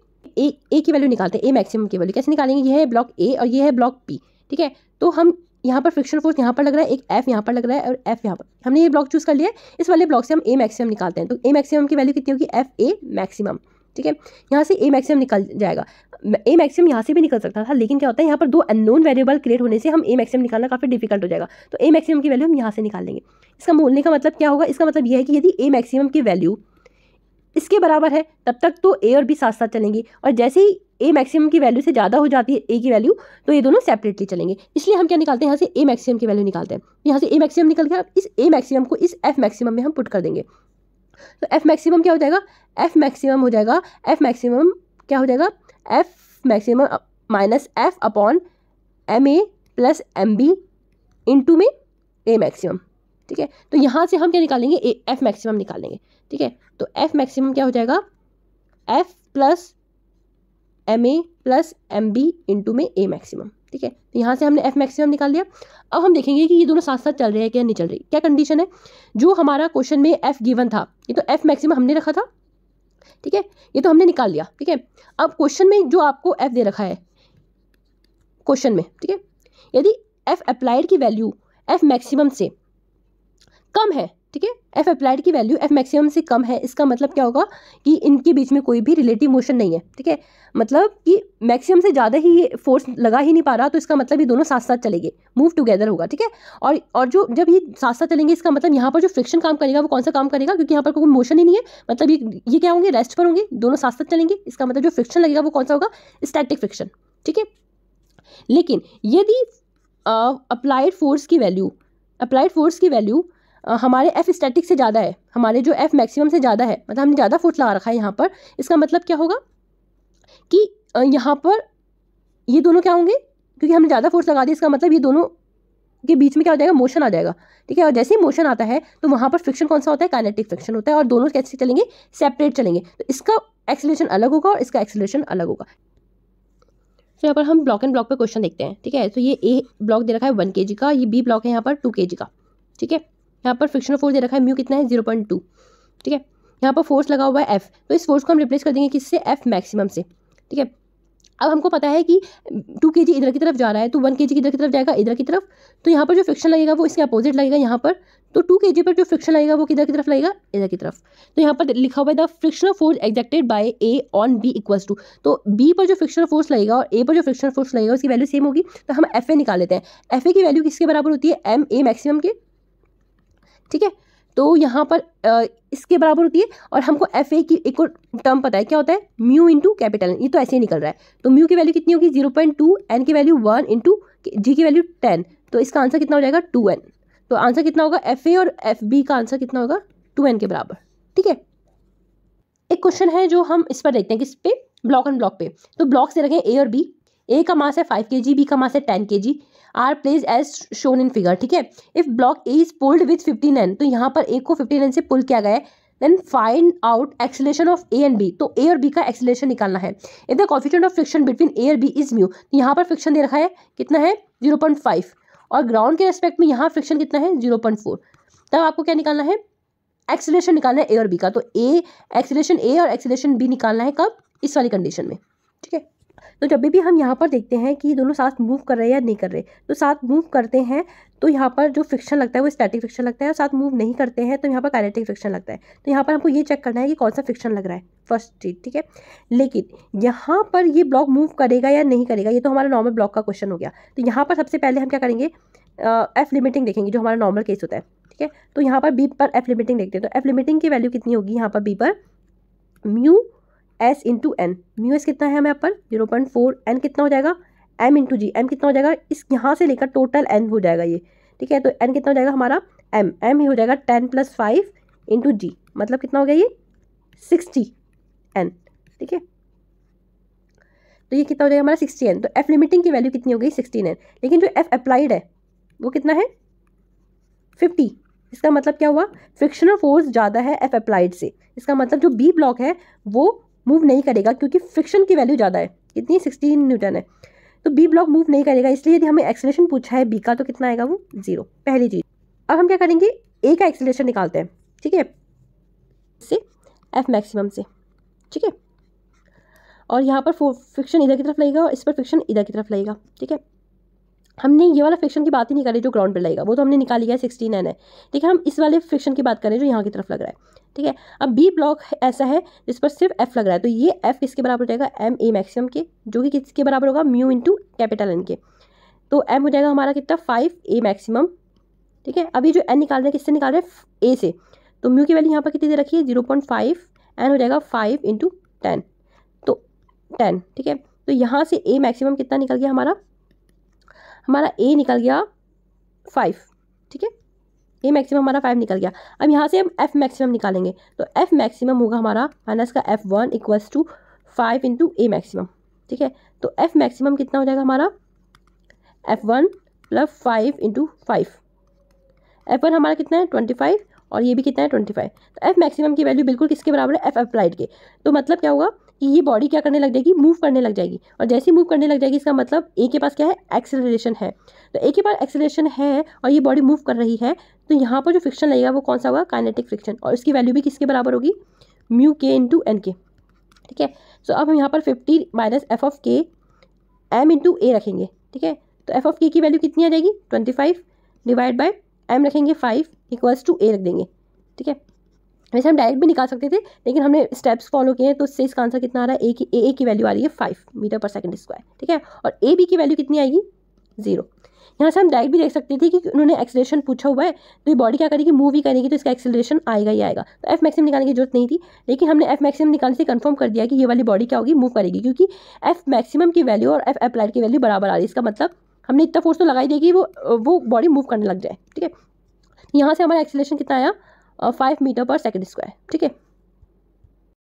ए ए की वैल्यू निकालते हैं ए मैक्सिमम की वैल्यू कैसे निकालेंगे ये है ब्लॉक ए और ये है ब्लॉक पी ठीक है तो हम यहाँ पर फ्रिक्शन फोर्स यहाँ पर लग रहा है एक एफ यहाँ पर लग रहा है और एफ यहाँ पर हमने ये ब्लॉक चूज़ कर लिया है इस वाले ब्लॉक से हम ए मैक्सिमम निकालते हैं तो ए मैक्सिमम की वैल्यू कितनी होगी एफ ए मैक्सिमम ठीक है यहाँ से ए मैक्सिमम निकल जाएगा ए मैक्सिमम यहाँ से भी निकल सकता था लेकिन क्या होता है यहाँ पर दो अननोन वेरिएबल क्रिएट होने से हम ए मैक्सिमम निकालना काफ़ी डिफिकल्ट हो जाएगा तो ए मैक्सिमम की वैल्यू हम यहाँ से निकाल लेंगे इसका बोलने का मतलब क्या होगा इसका मतलब यह है कि यदि ए मैक्सिमम की वैल्यू इसके बराबर है तब तक तो ए और बी साथ साथ चलेंगी और जैसे ही ए मैक्सिमम की वैल्यू से ज़्यादा हो जाती है ए की वैल्यू तो ये दोनों सेपरेटली चलेंगे इसलिए हम क्या निकालते हैं यहाँ से ए मैक्सिमम की वैल्यू निकालते हैं यहाँ से ए मैक्सिमम निकल गया इस ए मैक्सिमम को इस एफ मैक्सिमम में हम पुट कर देंगे तो एफ मैक्सिमम क्या हो जाएगा एफ मैक्सिमम हो जाएगा एफ मैक्सिमम क्या हो जाएगा F maximum minus F upon M A plus M B into में ए मैक्सिमम ठीक है तो यहाँ से हम क्या निकालेंगे ए एफ मैक्सिमम निकालेंगे ठीक है तो एफ मैक्सिमम क्या हो जाएगा F plus M A plus M B into में ए मैक्सिमम ठीक है तो यहाँ से हमने एफ मैक्सिमम निकाल दिया अब हम देखेंगे कि ये दोनों साथ साथ चल रहे हैं क्या नहीं चल रही क्या कंडीशन है जो हमारा क्वेश्चन में एफ गिवन था ये तो एफ मैक्सिमम हमने रखा था ठीक है ये तो हमने निकाल लिया ठीक है अब क्वेश्चन में जो आपको एफ दे रखा है क्वेश्चन में ठीक है यदि एफ अप्लाइड की वैल्यू एफ मैक्सिमम से कम है ठीक है एफ अप्लाइड की वैल्यू एफ मैक्सिमम से कम है इसका मतलब क्या होगा कि इनके बीच में कोई भी रिलेटिव मोशन नहीं है ठीक है मतलब कि मैक्सिमम से ज़्यादा ही ये फोर्स लगा ही नहीं पा रहा तो इसका मतलब ये दोनों साथ साथ चलेंगे मूव टुगेदर होगा ठीक है और और जो जब ये साथ साथ चलेंगे इसका मतलब यहाँ पर जो फ्रिक्शन काम करेगा वो कौन सा काम करेगा क्योंकि यहाँ पर कोई मोशन ही नहीं है मतलब ये ये क्या होंगे रेस्ट पर होंगे दोनों साथ साथ चलेंगे इसका मतलब जो फ्रिक्शन लगेगा वो कौन सा होगा स्टैटिक फ्रिक्शन ठीक है लेकिन यदि अप्लाइड फोर्स की वैल्यू अप्लाइड फोर्स की वैल्यू हमारे एफ़ स्टैटिक से ज़्यादा है हमारे जो एफ़ मैक्सिमम से ज़्यादा है मतलब हमने ज़्यादा फोर्स लगा रखा है यहाँ पर इसका मतलब क्या होगा कि यहाँ पर ये दोनों क्या होंगे क्योंकि हमने ज़्यादा फोर्स लगा दी इसका मतलब ये दोनों के बीच में क्या हो जाएगा मोशन आ जाएगा ठीक है और जैसे ही मोशन आता है तो वहाँ पर फ्रिक्शन कौन सा होता है काइनेटिक फ्रिक्शन होता है और दोनों कैसे चलेंगे सेपरेट चलेंगे तो इसका एक्सलेशन अलग होगा और इसका एक्सलेशन अलग होगा तो यहाँ पर हम ब्लॉक एंड ब्लॉक पर क्वेश्चन देखते हैं ठीक है तो ये ए ब्लॉक दे रखा है वन के का ये बी ब्लॉक है यहाँ पर टू के का ठीक है यहाँ पर फ्रिक्शनल फोर्स दे रखा है म्यू कितना है जीरो पॉइंट टू ठीक है यहाँ पर फोर्स लगा हुआ है एफ तो इस फोर्स को हम रिप्लेस कर देंगे किससे एफ मैक्सिमम से ठीक है अब हमको पता है कि टू के जी इधर की तरफ जा रहा है तो वन के जी इधर की तरफ जाएगा इधर की तरफ तो यहाँ पर जो फ्रिक्शन लगेगा वो इसके अपोजिट लगेगा यहाँ पर तो टू के जी पर जो फ्रिक्शन लगेगा वो किधर की तरफ लगेगा इधर की तरफ तो यहाँ पर लिखा हुआ है the frictional force exerted by A on B equals to तो बी पर जो फ्रिक्शनल फोर्स लगेगा और ए पर जो फ्रिक्शनल फोर्स लगेगा उसकी वैल्यू सेम होगी तो हम एफ ए निकाल लेते हैं एफ ए की वैल्यू किसके बराबर होती है एम ए मैक्सिमम के ठीक है तो यहाँ पर इसके बराबर होती है और हमको एफ ए की एक और टर्म पता है क्या होता है म्यू इंटू कैपिटल ये तो ऐसे ही निकल रहा है तो म्यू की वैल्यू कितनी होगी जीरो पॉइंट टू एन की वैल्यू वन इंटू जी की वैल्यू टेन तो इसका आंसर कितना हो जाएगा टू एन तो आंसर कितना होगा एफ ए और एफ बी का आंसर कितना होगा टू एन के बराबर ठीक है एक क्वेश्चन है जो हम इस पर देखते हैं किस पे ब्लॉक एंड ब्लॉक पे तो ब्लॉक से रखें ए और बी ए का मास है फाइव के जी बी का मास है ten K G are placed as shown in figure ठीक है if block A is pulled with fifty nine तो यहाँ पर ए को फिफ्टी नाइन से पुल किया गया है then find out acceleration of A and B तो ए और बी का एक्सलेशन निकालना है in the coefficient of friction between A और बी इज म्यू तो यहाँ पर फ्रिक्शन दे रखा है कितना है जीरो पॉइंट फाइव और ग्राउंड के रेस्पेक्ट में यहाँ फ्रिक्शन कितना है जीरो पॉइंट फोर तब आपको क्या निकालना है एक्सलेशन निकालना है ए और बी का तो ए एक्सलेशन ए और एक्सलेशन बी निकालना है कब इस वाली कंडीशन में ठीक है तो जब भी हम यहाँ पर देखते हैं कि दोनों साथ मूव कर रहे हैं या नहीं कर रहे तो साथ मूव करते हैं तो यहाँ पर जो फ्रिक्शन लगता है वो स्टैटिक फ्रिक्शन लगता है और साथ मूव नहीं करते हैं तो यहाँ पर काइनेटिक फ्रिक्शन लगता है तो यहाँ पर हमको ये चेक करना है कि कौन सा फ्रिक्शन लग रहा है फर्स्ट चीज ठीक है लेकिन यहाँ पर ये ब्लॉक मूव करेगा या नहीं करेगा ये तो हमारा नॉर्मल ब्लॉक का क्वेश्चन हो गया तो यहाँ पर सबसे पहले हम क्या करेंगे एफ लिमिटिंग देखेंगे जो हमारा नॉर्मल केस होता है ठीक है तो यहाँ पर बी पर एफ लिमिटिंग देखते हैं तो एफ लिमिटिंग की वैल्यू कितनी होगी यहाँ पर बी पर mu S into N mu S कितना है हमें यहाँ पर जीरो पॉइंट फोर एन कितना हो जाएगा एम इंटू जी एम कितना हो जाएगा इस यहाँ से लेकर टोटल एन हो जाएगा ये ठीक है तो एन कितना हो जाएगा हमारा एम एम ही हो जाएगा ten plus five into G मतलब कितना हो गया ये सिक्सटी एन ठीक है तो ये कितना हो जाएगा हमारा सिक्सटी एन तो एफ लिमिटिंग की वैल्यू कितनी हो गई सिक्सटीन एन लेकिन जो एफ अप्लाइड है वो कितना है फिफ्टी इसका मतलब क्या हुआ फ्रिक्शनल फोर्स ज़्यादा है एफ अप्लाइड से इसका मतलब जो बी ब्लॉक है वो मूव नहीं करेगा क्योंकि फ्रिक्शन की वैल्यू ज़्यादा है कितनी सिक्सटीन न्यूटन है तो बी ब्लॉक मूव नहीं करेगा इसलिए यदि हमें एक्सलेशन पूछा है बी का तो कितना आएगा वो जीरो पहली चीज़ अब हम क्या करेंगे ए का एक्सलेशन निकालते हैं ठीक है से एफ मैक्सिमम से ठीक है और यहाँ पर फ्रिक्शन इधर की तरफ लगेगा और इस पर फ्रिक्शन इधर की तरफ लगेगा ठीक है हमने ये वाला फ्रिक्शन की बात ही नहीं करी जो ग्राउंड पर लगेगा वो तो हमने निकाल लिया है सिक्सटीन एन है ठीक है हम इस वाले फ्रिक्शन की बात करें जो यहाँ की तरफ लग रहा है ठीक है अब बी ब्लॉक ऐसा है जिस पर सिर्फ एफ लग रहा है तो ये एफ किसके बराबर हो जाएगा एम ए मैक्सिमम के जो कि किसके बराबर होगा म्यू इंटू कैपिटल एन के तो एम हो जाएगा हमारा कितना फाइव ए मैक्सिमम ठीक है अभी जो एन निकाल रहे हैं किससे निकाल रहे हैं ए से तो म्यू की वैल्यू यहाँ पर कितनी दे रखी है जीरो पॉइंट फाइव एन हो जाएगा फाइव इंटू टेन तो टेन ठीक है तो यहाँ से ए मैक्सिमम कितना निकल गया हमारा हमारा ए निकल गया फाइव ठीक है ए मैक्सिमम हमारा फाइव निकल गया अब यहाँ से हम एफ मैक्सिमम निकालेंगे तो एफ मैक्सिमम होगा हमारा माइनस का F one equals to five into a maximum ठीक है तो एफ मैक्सिमम कितना हो जाएगा हमारा F one plus five into five F one हमारा कितना है ट्वेंटी फाइव और ये भी कितना है ट्वेंटी फाइव तो एफ मैक्सिमम की वैल्यू बिल्कुल किसके बराबर है एफ अप्लाइड के तो मतलब क्या होगा कि ये बॉडी क्या करने लग जाएगी मूव करने लग जाएगी और जैसे मूव करने लग जाएगी इसका मतलब ए के पास क्या है एक्सेलरेशन है तो ए के पास एक्सेलरेशन है और ये बॉडी मूव कर रही है तो यहाँ पर जो फ्रिक्शन लगेगा वो कौन सा होगा काइनेटिक फ्रिक्शन और इसकी वैल्यू भी किसके बराबर होगी म्यू के इंटू एन के ठीक है सो अब हम यहाँ पर फिफ्टी माइनस एफ ऑफ के एम इंटू ए रखेंगे ठीक है तो एफ ऑफ के की वैल्यू कितनी आ जाएगी twenty five divide by M रखेंगे फाइव इक्वल्स टू ए रख देंगे ठीक है वैसे हम डायरेक्ट भी निकाल सकते थे लेकिन हमने स्टेप्स फॉलो किए हैं तो इससे इसका आंसर कितना आ रहा है ए की ए ए की वैल्यू आ रही है five metre per second square ठीक है और ए बी की वैल्यू कितनी आएगी जीरो यहाँ से हम डायरेक्ट भी देख सकते थे कि उन्होंने एक्सेलेशन पूछा हुआ है तो ये बॉडी क्या करेगी मूव ही करेगी तो इसका एक्सेलेशन आएगा ही आएगा तो एफ मैक्सिमम निकालने की जरूरत नहीं थी लेकिन हमने एफ मैक्सिमम निकालने से कंफर्म कर दिया कि ये वाली बॉडी क्या होगी मूव करेगी क्योंकि एफ मैक्सिमम की वैल्यू और एफ अप्लाइड की वैल्यू बराबर आ रही है इसका मतलब हमने इतना फोर्स तो लगाई दिया कि वो वो बॉडी मूव करने लग जाए ठीक है यहाँ से हमारा एक्सेलेशन कितना आया फाइव मीटर पर सेकेंड स्क्वायर ठीक है